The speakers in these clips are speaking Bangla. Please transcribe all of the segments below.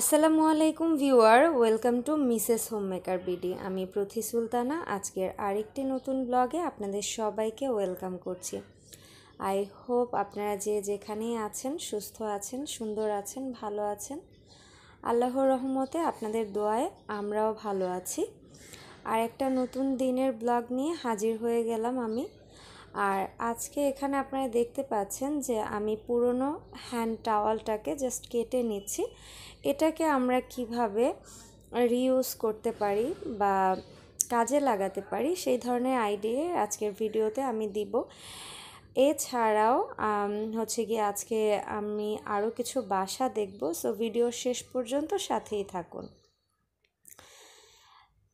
আসসালামু আলাইকুম viewer welcome to Mrs homemaker BD আমি প্রথি সুলতানা আজকের আরেকটি নতুন ব্লগে আপনাদের সবাইকে ওয়েলকাম করছি আই হোপ আপনারা যে যেখানেই আছেন সুস্থ আছেন সুন্দর আছেন ভালো আছেন আল্লাহর রহমতে আপনাদের দোয়ায় আমরাও ভালো আছি আর একটা নতুন দিনের ব্লগ নিয়ে হাজির হয়ে গেলাম আমি আর আজকে এখানে আপনারা দেখতে পাচ্ছেন যে আমি পুরনো হ্যান্ড টাওয়ালটাকে জাস্ট কেটে নিচ্ছি এটাকে আমরা কিভাবে রিউজ করতে পারি বা কাজে লাগাতে পারি সেই ধরনের আইডিয়া আজকের ভিডিওতে আমি দিব এছাড়াও হচ্ছে গিয়ে আজকে আমি আরও কিছু বাসা দেখব সো ভিডিও শেষ পর্যন্ত সাথেই থাকুন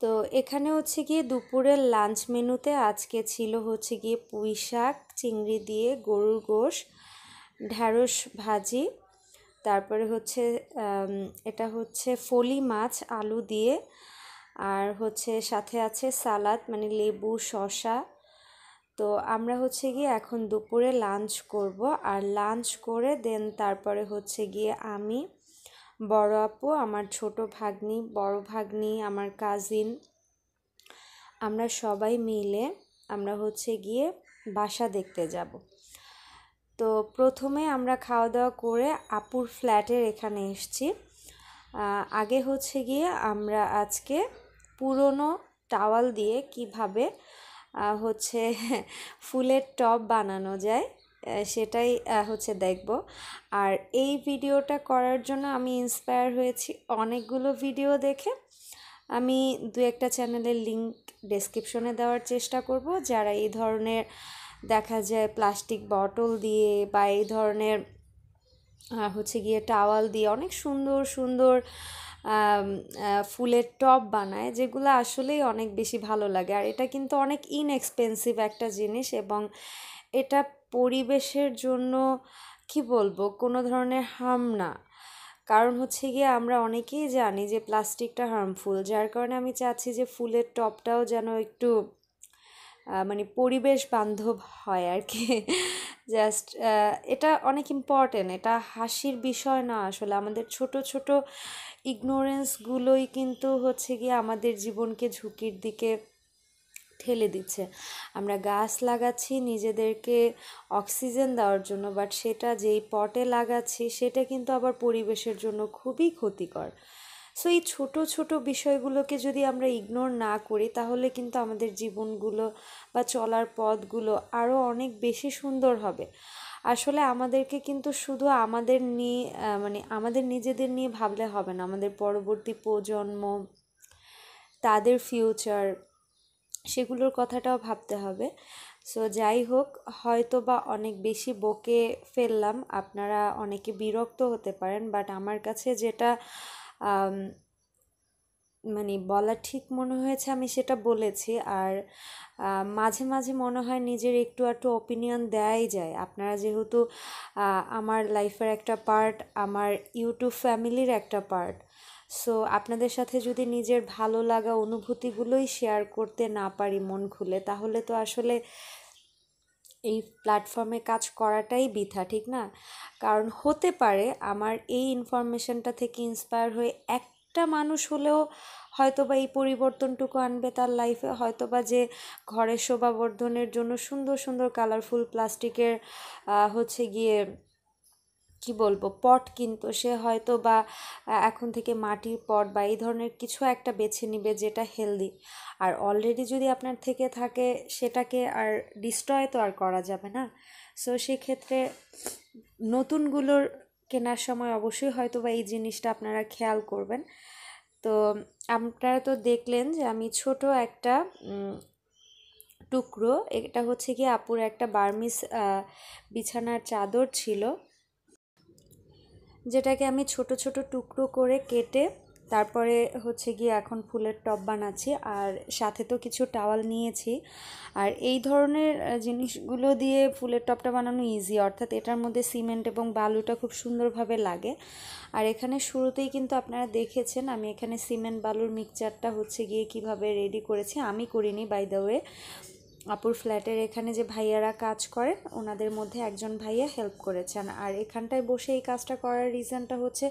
তো এখানে হচ্ছে গিয়ে দুপুরের লাঞ্চ মেনুতে আজকে ছিল হচ্ছে গিয়ে পুঁই শাক চিংড়ি দিয়ে গরুর গোশ ঢ্যাঁড়স ভাজি তারপরে হচ্ছে এটা হচ্ছে ফলি মাছ আলু দিয়ে আর হচ্ছে সাথে আছে সালাদ মানে লেবু শশা তো আমরা হচ্ছে গিয়ে এখন দুপুরে লাঞ্চ করব আর লাঞ্চ করে দেন তারপরে হচ্ছে গিয়ে আমি বড় আপু আমার ছোট ভাগ্নি বড় ভাগ্নি আমার কাজিন আমরা সবাই মিলে আমরা হচ্ছে গিয়ে বাসা দেখতে যাব তো প্রথমে আমরা খাওয়া দাওয়া করে আপুর ফ্ল্যাটের এখানে এসছি আগে হচ্ছে গিয়ে আমরা আজকে পুরনো টাওয়াল দিয়ে কিভাবে হচ্ছে ফুলের টপ বানানো যায় সেটাই হচ্ছে দেখব আর এই ভিডিওটা করার জন্য আমি ইন্সপায়ার হয়েছি অনেকগুলো ভিডিও দেখে আমি দু একটা চ্যানেলের লিংক ডেসক্রিপশনে দেওয়ার চেষ্টা করব যারা এই ধরনের দেখা যায় প্লাস্টিক বটল দিয়ে বা এই ধরনের হচ্ছে গিয়ে টাওয়াল দিয়ে অনেক সুন্দর সুন্দর ফুলের টপ বানায় যেগুলো আসলেই অনেক বেশি ভালো লাগে আর এটা কিন্তু অনেক ইনএক্সপেন্সিভ একটা জিনিস এবং এটা পরিবেশের জন্য কি বলবো কোনো ধরনের হার্ম না কারণ হচ্ছে গিয়ে আমরা অনেকেই জানি যে প্লাস্টিকটা হার্মফুল যার কারণে আমি চাচ্ছি যে ফুলের টপটাও যেন একটু মানে পরিবেশ বান্ধব হয় আর কি জাস্ট এটা অনেক ইম্পর্টেন্ট এটা হাসির বিষয় না আসলে আমাদের ছোট ছোট ইগনোরেন্সগুলোই কিন্তু হচ্ছে গিয়ে আমাদের জীবনকে ঝুঁকির দিকে ঠেলে দিচ্ছে আমরা গাছ লাগাচ্ছি নিজেদেরকে অক্সিজেন দেওয়ার জন্য বাট সেটা যেই পটে লাগাচ্ছি সেটা কিন্তু আবার পরিবেশের জন্য খুবই ক্ষতিকর সো এই ছোট ছোট বিষয়গুলোকে যদি আমরা ইগনোর না করি তাহলে কিন্তু আমাদের জীবনগুলো বা চলার পথগুলো আরও অনেক বেশি সুন্দর হবে আসলে আমাদেরকে কিন্তু শুধু আমাদের নিয়ে মানে আমাদের নিজেদের নিয়ে ভাবলে হবে না আমাদের পরবর্তী প্রজন্ম তাদের ফিউচার সেগুলোর কথাটাও ভাবতে হবে সো যাই হোক হয়তো বা অনেক বেশি বকে ফেললাম আপনারা অনেকে বিরক্ত হতে পারেন বাট আমার কাছে যেটা মানে বলা ঠিক মনে হয়েছে আমি সেটা বলেছি আর মাঝে মাঝে মনে হয় নিজের একটু একটু ওপিনিয়ন দেয়াই যায় আপনারা যেহেতু আমার লাইফের একটা পার্ট আমার ইউটিউব ফ্যামিলির একটা পার্ট সো আপনাদের সাথে যদি নিজের ভালো লাগা অনুভূতিগুলোই শেয়ার করতে না পারি মন খুলে তাহলে তো আসলে এই প্ল্যাটফর্মে কাজ করাটাই বৃথা ঠিক না কারণ হতে পারে আমার এই ইনফরমেশনটা থেকে ইন্সপায়ার হয়ে একটা মানুষ হলেও হয়তো বা এই পরিবর্তনটুকু আনবে তার লাইফে হয়তো বা যে ঘরের শোভাবর্ধনের জন্য সুন্দর সুন্দর কালারফুল প্লাস্টিকের হচ্ছে গিয়ে কি বলবো পট কিন্তু সে হয়তো বা এখন থেকে মাটির পট বা এই ধরনের কিছু একটা বেছে নিবে যেটা হেলদি আর অলরেডি যদি আপনার থেকে থাকে সেটাকে আর ডিস্ট্রয় তো আর করা যাবে না সো সেক্ষেত্রে নতুনগুলোর কেনার সময় অবশ্যই হয়তো বা এই জিনিসটা আপনারা খেয়াল করবেন তো আপনারা তো দেখলেন যে আমি ছোট একটা টুকরো এটা হচ্ছে কি আপুর একটা বার্মিস বিছানার চাদর ছিল যেটাকে আমি ছোট ছোট টুকরো করে কেটে তারপরে হচ্ছে গিয়ে এখন ফুলের টপ বানাচ্ছি আর সাথে তো কিছু টাওয়াল নিয়েছি আর এই ধরনের জিনিসগুলো দিয়ে ফুলের টপটা বানানো ইজি অর্থাৎ এটার মধ্যে সিমেন্ট এবং বালুটা খুব সুন্দরভাবে লাগে আর এখানে শুরুতেই কিন্তু আপনারা দেখেছেন আমি এখানে সিমেন্ট বালুর মিক্সচারটা হচ্ছে গিয়ে কিভাবে রেডি করেছি আমি করিনি বাই দ্য ওয়ে আপুর ফ্ল্যাটের এখানে যে ভাইয়ারা কাজ করেন ওনাদের মধ্যে একজন ভাইয়া হেল্প করেছেন আর এখানটায় বসে এই কাজটা করার রিজনটা হচ্ছে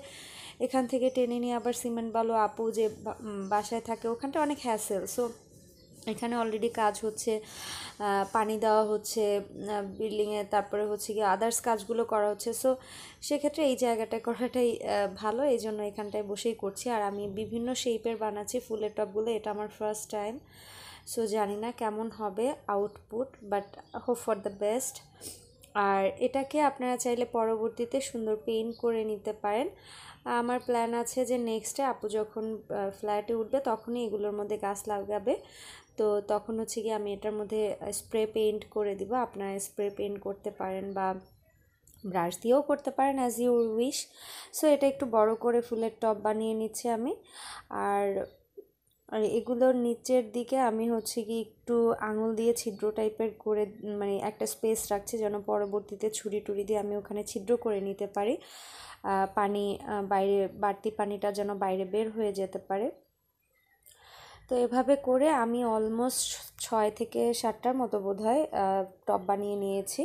এখান থেকে টেনে নিয়ে আবার সিমেন্ট বলো আপু যে বাসায় থাকে ওখানটা অনেক হ্যাসেল সো এখানে অলরেডি কাজ হচ্ছে পানি দেওয়া হচ্ছে বিল্ডিংয়ে তারপরে হচ্ছে কি আদার্স কাজগুলো করা হচ্ছে সো সেক্ষেত্রে এই জায়গাটা করাটাই ভালো এই জন্য এখানটায় বসেই করছি আর আমি বিভিন্ন শেপের বানাচ্ছি ফুলের টপগুলো এটা আমার ফার্স্ট টাইম সো জানি না কেমন হবে output but hope for the best আর এটাকে আপনারা চাইলে পরবর্তীতে সুন্দর পেইন্ট করে নিতে পারেন আমার প্ল্যান আছে যে নেক্সটে আপু যখন ফ্ল্যাটে উঠবে তখনই এগুলোর মধ্যে গাছ লাগাবে তো তখন হচ্ছে গিয়ে আমি এটার মধ্যে স্প্রে পেইন্ট করে দিব আপনারা স্প্রে পেইন্ট করতে পারেন বা ব্রাশ দিয়েও করতে পারেন অ্যাজ ইউর উইশ সো এটা একটু বড় করে ফুলের টপ বানিয়ে নিচ্ছি আমি আর আর এগুলোর নিচের দিকে আমি হচ্ছে কি একটু আঙুল দিয়ে ছিদ্র টাইপের করে মানে একটা স্পেস রাখছি যেন পরবর্তীতে ছুরি টুরি দিয়ে আমি ওখানে ছিদ্র করে নিতে পারি পানি বাইরে বাড়তি পানিটা যেন বাইরে বের হয়ে যেতে পারে তো এভাবে করে আমি অলমোস্ট ছয় থেকে সাতটার মতো বোধ হয় টপ বানিয়ে নিয়েছি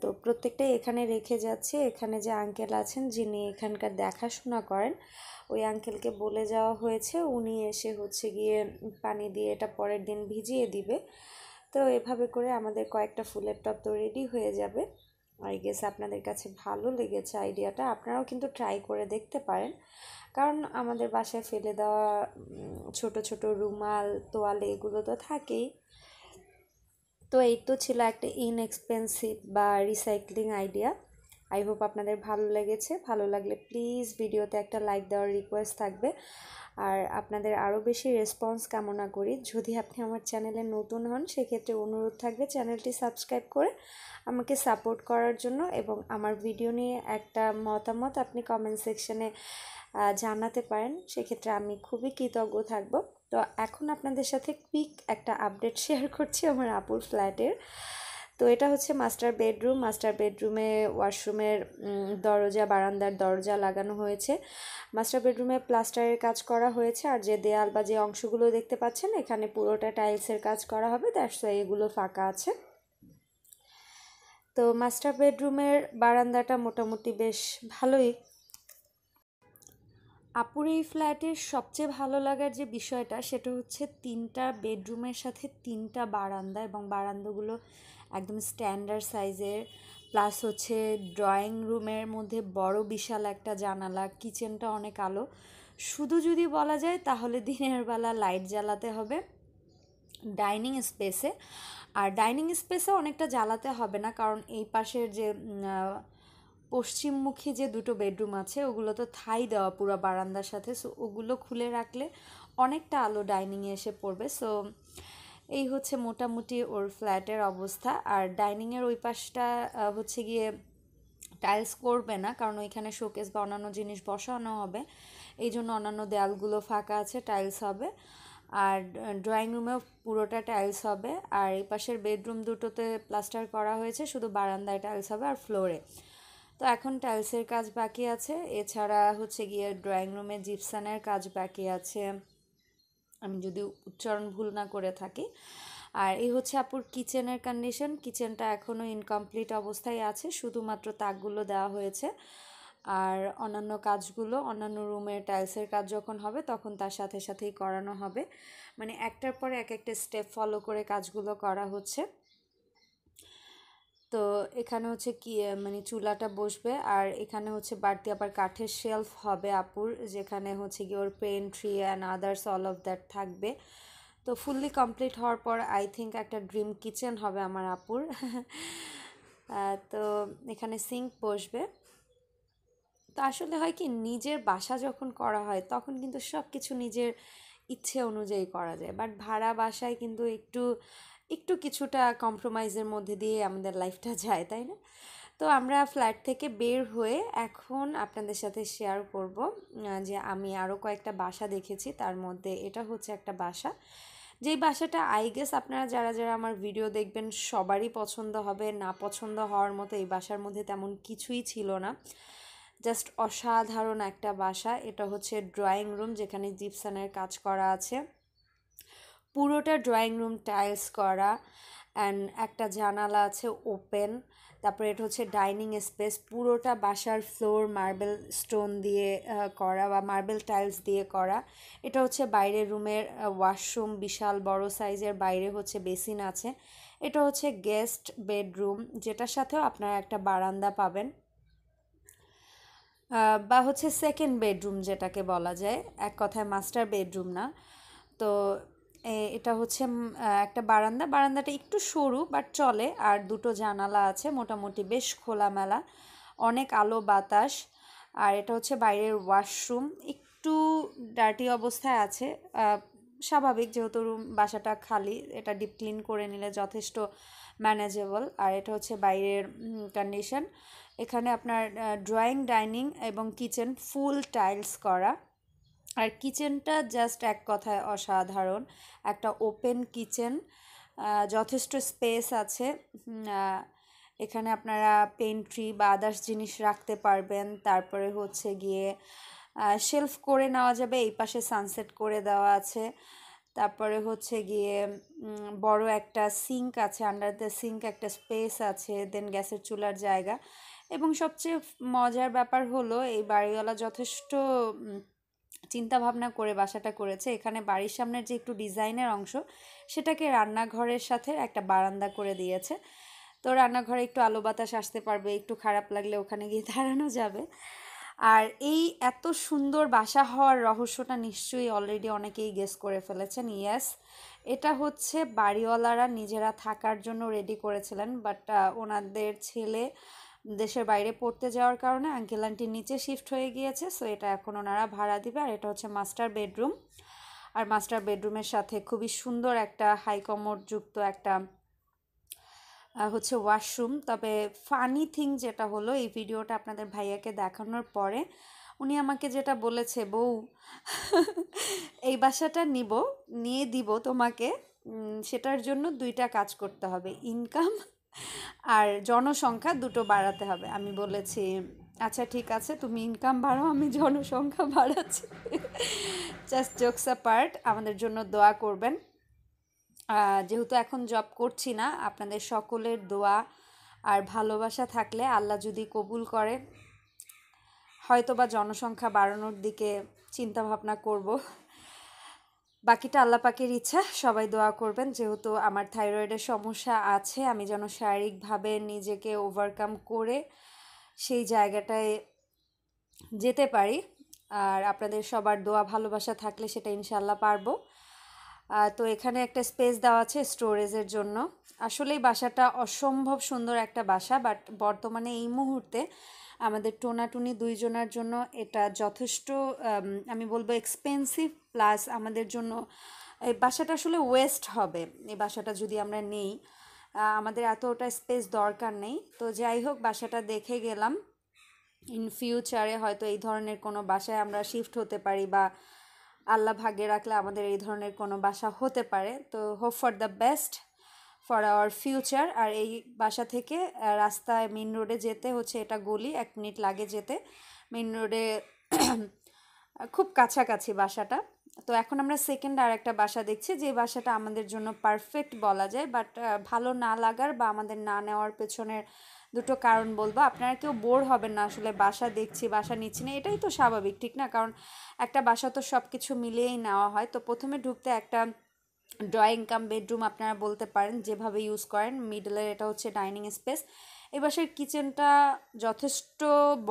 তো প্রত্যেকটাই এখানে রেখে যাচ্ছি এখানে যে আঙ্কেল আছেন যিনি এখানকার দেখাশোনা করেন ওই আঙ্কেলকে বলে যাওয়া হয়েছে উনি এসে হচ্ছে গিয়ে পানি দিয়ে এটা পরের দিন ভিজিয়ে দিবে তো এভাবে করে আমাদের কয়েকটা ফুলের টপ তো রেডি হয়ে যাবে আই গেস আপনাদের কাছে ভালো লেগেছে আইডিয়াটা আপনারাও কিন্তু ট্রাই করে দেখতে পারেন কারণ আমাদের বাসায় ফেলে দেওয়া ছোট ছোট রুমাল তোয়ালে এগুলো তো থাকেই তো এই তো ছিল একটা ইনএক্সপেন্সিভ বা রিসাইক্লিং আইডিয়া আই হোপ আপনাদের ভালো লেগেছে ভালো লাগলে প্লিজ ভিডিওতে একটা লাইক দেওয়ার রিকোয়েস্ট থাকবে আর আপনাদের আরও বেশি রেসপন্স কামনা করি যদি আপনি আমার চ্যানেলে নতুন হন সেক্ষেত্রে অনুরোধ থাকবে চ্যানেলটি সাবস্ক্রাইব করে আমাকে সাপোর্ট করার জন্য এবং আমার ভিডিও নিয়ে একটা মতামত আপনি কমেন্ট সেকশনে জানাতে পারেন সেক্ষেত্রে আমি খুবই কৃতজ্ঞ থাকব তো এখন আপনাদের সাথে কুইক একটা আপডেট শেয়ার করছি আমার আপুর ফ্ল্যাটের তো এটা হচ্ছে মাস্টার বেডরুম মাস্টার বেডরুমে ওয়াশরুমের দরজা বারান্দার দরজা লাগানো হয়েছে মাস্টার বেডরুমে প্লাস্টারের কাজ করা হয়েছে আর যে দেয়াল বা যে অংশগুলো দেখতে পাচ্ছেন এখানে পুরোটা টাইলসের কাজ করা হবে দ্যাটস এগুলো ফাঁকা আছে তো মাস্টার বেডরুমের বারান্দাটা মোটামুটি বেশ ভালোই আপুর এই ফ্ল্যাটের সবচেয়ে ভালো লাগার যে বিষয়টা সেটা হচ্ছে তিনটা বেডরুমের সাথে তিনটা বারান্দা এবং বারান্দাগুলো একদম স্ট্যান্ডার্ড সাইজের প্লাস হচ্ছে ড্রয়িং রুমের মধ্যে বড় বিশাল একটা জানালা কিচেনটা অনেক আলো শুধু যদি বলা যায় তাহলে দিনের বেলা লাইট জ্বালাতে হবে ডাইনিং স্পেসে আর ডাইনিং স্পেসে অনেকটা জ্বালাতে হবে না কারণ এই পাশের যে পশ্চিমমুখী যে দুটো বেডরুম আছে ওগুলো তো থাই দেওয়া পুরো বারান্দার সাথে সো ওগুলো খুলে রাখলে অনেকটা আলো ডাইনিংয়ে এসে পড়বে সো এই হচ্ছে মোটামুটি ওর ফ্ল্যাটের অবস্থা আর ডাইনিংয়ের ওই পাশটা হচ্ছে গিয়ে টাইলস করবে না কারণ ওইখানে শোকেস বা অন্যান্য জিনিস বসানো হবে এই জন্য অন্যান্য দেয়ালগুলো ফাঁকা আছে টাইলস হবে আর ড্রয়িং রুমেও পুরোটা টাইলস হবে আর এই পাশের বেডরুম দুটোতে প্লাস্টার করা হয়েছে শুধু বারান্দায় টাইলস হবে আর ফ্লোরে তো এখন টাইলসের কাজ বাকি আছে এছাড়া হচ্ছে গিয়ে ড্রয়িং রুমে জিপসানের কাজ বাকি আছে আমি যদি উচ্চারণ ভুল না করে থাকি আর এই হচ্ছে আপুর কিচেনের কন্ডিশন কিচেনটা এখনও ইনকমপ্লিট অবস্থায় আছে শুধুমাত্র তাকগুলো দেওয়া হয়েছে আর অন্যান্য কাজগুলো অন্যান্য রুমের টাইলসের কাজ যখন হবে তখন তার সাথে সাথেই করানো হবে মানে একটার পর এক একটা স্টেপ ফলো করে কাজগুলো করা হচ্ছে তো এখানে হচ্ছে কি মানে চুলাটা বসবে আর এখানে হচ্ছে বাড়তি আবার কাঠের শেলফ হবে আপুর যেখানে হচ্ছে কি ওর pantry and others all of that থাকবে তো ফুললি কমপ্লিট হওয়ার পর আই থিঙ্ক একটা ড্রিম কিচেন হবে আমার আপুর তো এখানে সিঙ্ক বসবে তো আসলে হয় কি নিজের বাসা যখন করা হয় তখন কিন্তু সব কিছু নিজের ইচ্ছে অনুযায়ী করা যায় বাট ভাড়া বাসায় কিন্তু একটু একটু কিছুটা কম্প্রোমাইজের মধ্যে দিয়ে আমাদের লাইফটা যায় তাই না তো আমরা ফ্ল্যাট থেকে বের হয়ে এখন আপনাদের সাথে শেয়ার করব যে আমি আরও কয়েকটা বাসা দেখেছি তার মধ্যে এটা হচ্ছে একটা বাসা যেই বাসাটা আই গেস আপনারা যারা যারা আমার ভিডিও দেখবেন সবারই পছন্দ হবে না পছন্দ হওয়ার মতো এই বাসার মধ্যে তেমন কিছুই ছিল না জাস্ট অসাধারণ একটা বাসা এটা হচ্ছে ড্রয়িং রুম যেখানে জিপসানের কাজ করা আছে পুরোটা ড্রয়িং রুম টাইলস করা অ্যান্ড একটা জানালা আছে ওপেন তারপরে এটা হচ্ছে ডাইনিং স্পেস পুরোটা বাসার ফ্লোর মার্বেল স্টোন দিয়ে করা বা মার্বেল টাইলস দিয়ে করা এটা হচ্ছে বাইরের রুমের ওয়াশরুম বিশাল বড় সাইজের বাইরে হচ্ছে বেসিন আছে এটা হচ্ছে গেস্ট বেডরুম যেটার সাথেও আপনারা একটা বারান্দা পাবেন বা হচ্ছে সেকেন্ড বেডরুম যেটাকে বলা যায় এক কথায় মাস্টার বেডরুম না তো এটা হচ্ছে একটা বারান্দা বারান্দাটা একটু সরু বাট চলে আর দুটো জানালা আছে মোটামুটি বেশ খোলামেলা অনেক আলো বাতাস আর এটা হচ্ছে বাইরের ওয়াশরুম একটু ডার্টি অবস্থায় আছে স্বাভাবিক যেহেতু রুম বাসাটা খালি এটা ডিপ ক্লিন করে নিলে যথেষ্ট ম্যানেজেবল আর এটা হচ্ছে বাইরের কন্ডিশন এখানে আপনার ড্রয়িং ডাইনিং এবং কিচেন ফুল টাইলস করা আর কিচেনটা জাস্ট এক কথায় অসাধারণ একটা ওপেন কিচেন যথেষ্ট স্পেস আছে এখানে আপনারা পেন্ট্রি বা আদার্স জিনিস রাখতে পারবেন তারপরে হচ্ছে গিয়ে শেলফ করে নেওয়া যাবে এই পাশে সানসেট করে দেওয়া আছে তারপরে হচ্ছে গিয়ে বড় একটা সিঙ্ক আছে আন্ডার দ্য সিঙ্ক একটা স্পেস আছে দেন গ্যাসের চুলার জায়গা এবং সবচেয়ে মজার ব্যাপার হলো এই বাড়িওয়ালা যথেষ্ট চিন্তা ভাবনা করে বাসাটা করেছে এখানে বাড়ির সামনের যে একটু ডিজাইনের অংশ সেটাকে রান্নাঘরের সাথে একটা বারান্দা করে দিয়েছে তো রান্নাঘরে একটু আলো বাতাস আসতে পারবে একটু খারাপ লাগলে ওখানে গিয়ে দাঁড়ানো যাবে আর এই এত সুন্দর বাসা হওয়ার রহস্যটা নিশ্চয়ই অলরেডি অনেকেই গেস করে ফেলেছেন ইয়াস এটা হচ্ছে বাড়িওয়ালারা নিজেরা থাকার জন্য রেডি করেছিলেন বাট ওনাদের ছেলে দেশের বাইরে পড়তে যাওয়ার কারণে আঙ্কেল আন্টির নিচে শিফট হয়ে গিয়েছে সো এটা এখন ওনারা ভাড়া দিবে আর এটা হচ্ছে মাস্টার বেডরুম আর মাস্টার বেডরুমের সাথে খুবই সুন্দর একটা হাই যুক্ত একটা হচ্ছে ওয়াশরুম তবে ফানি থিং যেটা হলো এই ভিডিওটা আপনাদের ভাইয়াকে দেখানোর পরে উনি আমাকে যেটা বলেছে বউ এই বাসাটা নিব নিয়ে দিব তোমাকে সেটার জন্য দুইটা কাজ করতে হবে ইনকাম আর জনসংখ্যা দুটো বাড়াতে হবে আমি বলেছি আচ্ছা ঠিক আছে তুমি ইনকাম বাড়াও আমি জনসংখ্যা বাড়াচ্ছি জাস্ট জোকস পার্ট আমাদের জন্য দোয়া করবেন যেহেতু এখন জব করছি না আপনাদের সকলের দোয়া আর ভালোবাসা থাকলে আল্লাহ যদি কবুল করে হয়তো বা জনসংখ্যা বাড়ানোর দিকে চিন্তাভাবনা করব বাকিটা আল্লাহ পাকের ইচ্ছা সবাই দোয়া করবেন যেহেতু আমার থাইরয়েডের সমস্যা আছে আমি যেন শারীরিকভাবে নিজেকে ওভারকাম করে সেই জায়গাটায় যেতে পারি আর আপনাদের সবার দোয়া ভালোবাসা থাকলে সেটা ইনশাল্লাহ পারবো তো এখানে একটা স্পেস দেওয়া আছে স্টোরেজের জন্য আসলে বাসাটা অসম্ভব সুন্দর একটা বাসা বাট বর্তমানে এই মুহূর্তে আমাদের টোনাটুনি দুইজনার জন্য এটা যথেষ্ট আমি বলবো এক্সপেন্সিভ প্লাস আমাদের জন্য এই বাসাটা আসলে ওয়েস্ট হবে এই বাসাটা যদি আমরা নেই আমাদের এতটা স্পেস দরকার নেই তো যাই হোক বাসাটা দেখে গেলাম ইন ফিউচারে হয়তো এই ধরনের কোনো বাসায় আমরা শিফট হতে পারি বা আল্লাহ ভাগ্যে রাখলে আমাদের এই ধরনের কোনো বাসা হতে পারে তো hope for the best for our future আর এই বাসা থেকে রাস্তায় মেন রোডে যেতে হচ্ছে এটা গলি এক মিনিট লাগে যেতে মেন রোডে খুব কাছাকাছি বাসাটা তো এখন আমরা সেকেন্ড আর একটা বাসা দেখছি যে বাসাটা আমাদের জন্য পারফেক্ট বলা যায় বাট ভালো না লাগার বা আমাদের না নেওয়ার পেছনের দুটো কারণ বলবো আপনারা কেউ বোর হবেন না আসলে বাসা দেখছি বাসা নিচ্ছি না এটাই তো স্বাভাবিক ঠিক না কারণ একটা বাসা তো সব কিছু মিলিয়েই নেওয়া হয় তো প্রথমে ঢুকতে একটা ড্রয়িং কাম বেডরুম আপনারা বলতে পারেন যেভাবে ইউজ করেন মিডলের এটা হচ্ছে ডাইনিং স্পেস এবাসের কিচেনটা যথেষ্ট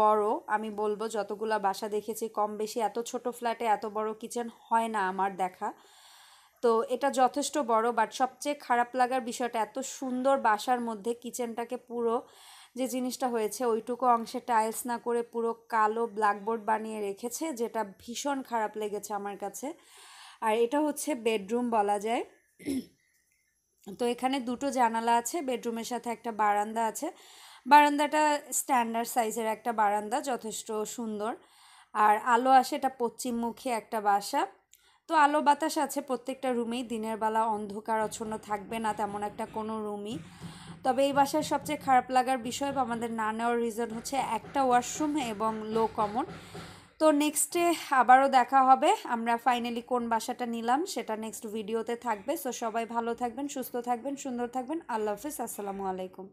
বড় আমি বলবো যতগুলা বাসা দেখেছি কম বেশি এত ছোট ফ্ল্যাটে এত বড় কিচেন হয় না আমার দেখা তো এটা যথেষ্ট বড় বাট সবচেয়ে খারাপ লাগার বিষয়টা এত সুন্দর বাসার মধ্যে কিচেনটাকে পুরো যে জিনিসটা হয়েছে ওইটুকু অংশে টাইলস না করে পুরো কালো ব্ল্যাকবোর্ড বানিয়ে রেখেছে যেটা ভীষণ খারাপ লেগেছে আমার কাছে আর এটা হচ্ছে বেডরুম বলা যায় তো এখানে দুটো জানালা আছে বেডরুমের সাথে একটা বারান্দা আছে বারান্দাটা স্ট্যান্ডার্ড সাইজের একটা বারান্দা যথেষ্ট সুন্দর আর আলো আসে এটা পশ্চিমমুখী একটা বাসা তো আলো বাতাস আছে প্রত্যেকটা রুমেই দিনের বেলা অন্ধকার অচ্ছন্ন থাকবে না তেমন একটা কোনো রুমই তবে এই বাসার সবচেয়ে খারাপ লাগার বিষয় বা আমাদের না নেওয়ার রিজন হচ্ছে একটা ওয়াশরুম এবং লো কমন তো নেক্সটে আবারও দেখা হবে আমরা ফাইনালি কোন বাসাটা নিলাম সেটা নেক্সট ভিডিওতে থাকবে সো সবাই ভালো থাকবেন সুস্থ থাকবেন সুন্দর থাকবেন আল্লাহ হাফিজ আসসালামু আলাইকুম